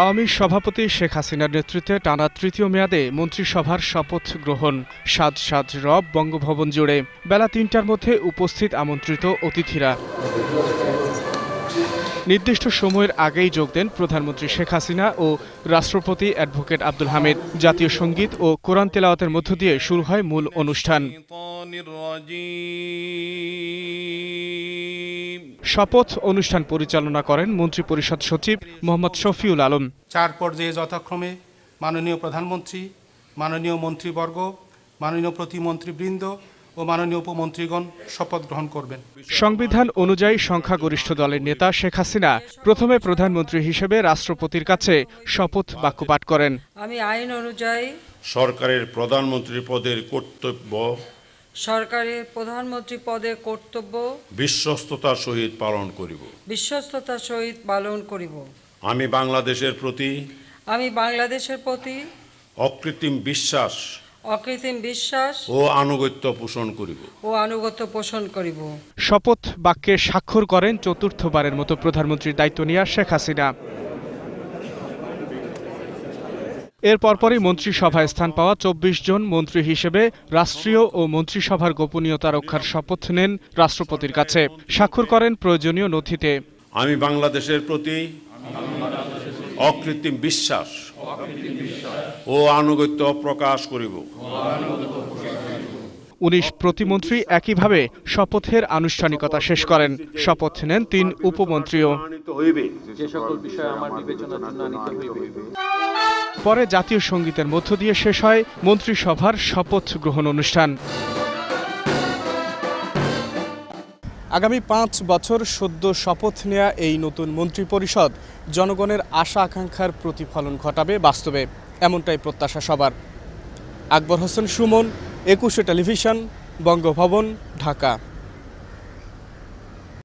আওয়ামী সভাপতি শেখ হাসিনার নেতৃত্বে টানা তৃতীয় মেয়াদে মন্ত্রিসভার শপথ গ্রহণ সাজ সাজ রব বঙ্গভবন জুড়ে বেলা তিনটার মধ্যে উপস্থিত আমন্ত্রিত অতিথিরা নির্দিষ্ট সময়ের আগেই যোগ দেন প্রধানমন্ত্রী শেখ হাসিনা ও রাষ্ট্রপতি অ্যাডভোকেট আব্দুল হামিদ জাতীয় সঙ্গীত ও কোরআন তেলাওয়াতের মধ্য দিয়ে শুরু হয় মূল অনুষ্ঠান শপথ অনুষ্ঠান পরিচালনা করেন মন্ত্রী পরিষদ সচিব মোহাম্মদ শফিউল আলম চার পর্যায়ে যথাক্রমে মাননীয় প্রধানমন্ত্রী মাননীয় মন্ত্রীবর্গ মাননীয় প্রতিমন্ত্রীবৃন্দ ও মাননীয় উপমন্ত্রীগণ শপথ গ্রহণ করবেন সংবিধান অনুযায়ী সংখ্যাগরিষ্ঠ দলের নেতা শেখ হাসিনা প্রথমে প্রধানমন্ত্রী হিসেবে রাষ্ট্রপতির কাছে শপথ বাক্য পাঠ করেন আমি আইন অনুযায়ী সরকারের প্রধানমন্ত্রী পদের কর্তব্য সরকারের প্রধানমন্ত্রী পদে কর্তব্য বিশ্বস্ততার সহিত পালন করিব বিশ্বস্ততার সহিত পালন করিব আমি বাংলাদেশের প্রতি আমি বাংলাদেশের প্রতি অকৃত্রিম বিশ্বাস অকৃত্রিম বিশ্বাস ও আনুগত্য পোষণ করিব ও আনুগত্য পোষণ করিব শপথ বাক্যে স্বাক্ষর করেন চতুর্থবারের মতো প্রধানমন্ত্রীর দায়িত্ব নেওয়া শেখ হাসিনা এর পরপরই মন্ত্রিসভায় স্থান পাওয়া চব্বিশ জন মন্ত্রী হিসেবে রাষ্ট্রীয় ও মন্ত্রিসভার গোপনীয়তা রক্ষার শপথ নেন রাষ্ট্রপতির কাছে স্বাক্ষর করেন প্রয়োজনীয় নথিতে আমি বাংলাদেশের প্রতি অকৃত্রিম বিশ্বাস ও আনুগত্য প্রকাশ করিব উনিশ প্রতিমন্ত্রী একইভাবে শপথের আনুষ্ঠানিকতা শেষ করেন শপথ নেন তিন উপমন্ত্রীও হইবে যে সকল আমার বিবেচনার জন্য হইবে পরে জাতীয় সঙ্গীতের মধ্য দিয়ে শেষ হয় মন্ত্রিসভার শপথ গ্রহণ অনুষ্ঠান আগামী পাঁচ বছর সদ্য শপথ নেয়া এই নতুন মন্ত্রী পরিষদ জনগণের আশা আকাঙ্ক্ষার প্রতিফলন ঘটাবে বাস্তবে এমনটাই প্রত্যাশা সবার আকবর হোসেন সুমন একুশে টেলিভিশন বঙ্গভবন ঢাকা